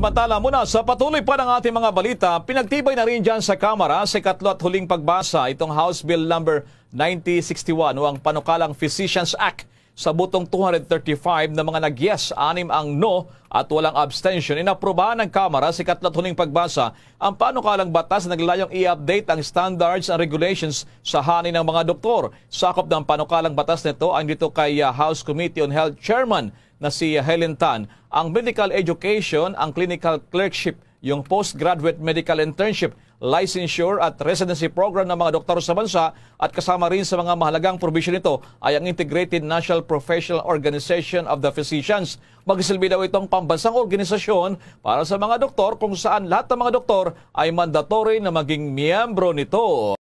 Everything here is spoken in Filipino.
Samantala muna sa patuloy pa ng ating mga balita, pinagtibay na rin dyan sa Kamara sa katlo at huling pagbasa itong House Bill number 9061 o ang panukalang Physicians Act sa butong 235 na mga nag-yes, anim ang no at walang abstention. Inaprobahan ng Kamara sa katlat huling pagbasa ang panukalang batas na naglayong i-update ang standards and regulations sa hanin ng mga doktor. Sakop ng panukalang batas nito ang dito kay ah, House Committee on Health Chairman na si ah, Helen Tan ang medical education, ang clinical clerkship, yung postgraduate medical internship, licensure at residency program ng mga doktor sa bansa at kasama rin sa mga mahalagang provision nito ay ang Integrated National Professional Organization of the Physicians. Magsilbi daw itong pambansang organisasyon para sa mga doktor kung saan lahat ng mga doktor ay mandatory na maging miyembro nito.